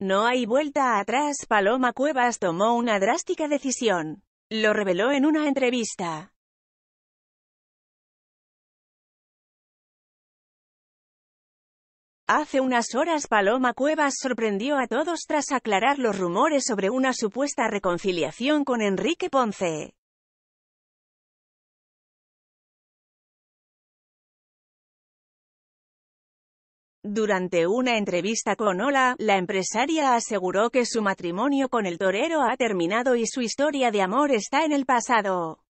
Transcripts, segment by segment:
No hay vuelta atrás. Paloma Cuevas tomó una drástica decisión. Lo reveló en una entrevista. Hace unas horas Paloma Cuevas sorprendió a todos tras aclarar los rumores sobre una supuesta reconciliación con Enrique Ponce. Durante una entrevista con Ola, la empresaria aseguró que su matrimonio con el torero ha terminado y su historia de amor está en el pasado.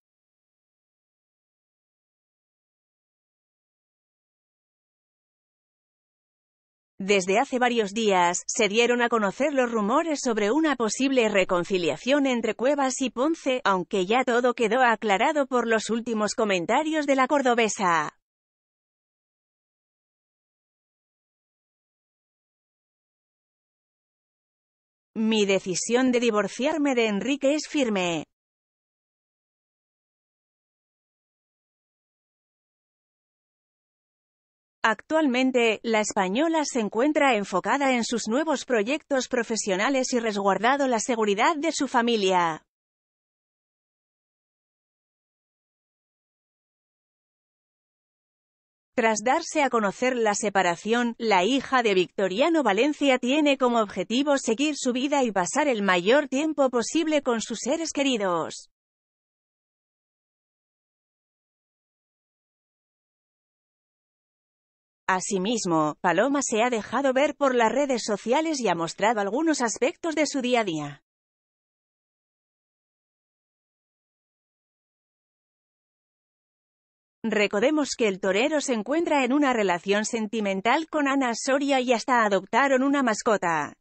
Desde hace varios días, se dieron a conocer los rumores sobre una posible reconciliación entre Cuevas y Ponce, aunque ya todo quedó aclarado por los últimos comentarios de la cordobesa. Mi decisión de divorciarme de Enrique es firme. Actualmente, la española se encuentra enfocada en sus nuevos proyectos profesionales y resguardado la seguridad de su familia. Tras darse a conocer la separación, la hija de Victoriano Valencia tiene como objetivo seguir su vida y pasar el mayor tiempo posible con sus seres queridos. Asimismo, Paloma se ha dejado ver por las redes sociales y ha mostrado algunos aspectos de su día a día. Recordemos que el torero se encuentra en una relación sentimental con Ana Soria y hasta adoptaron una mascota.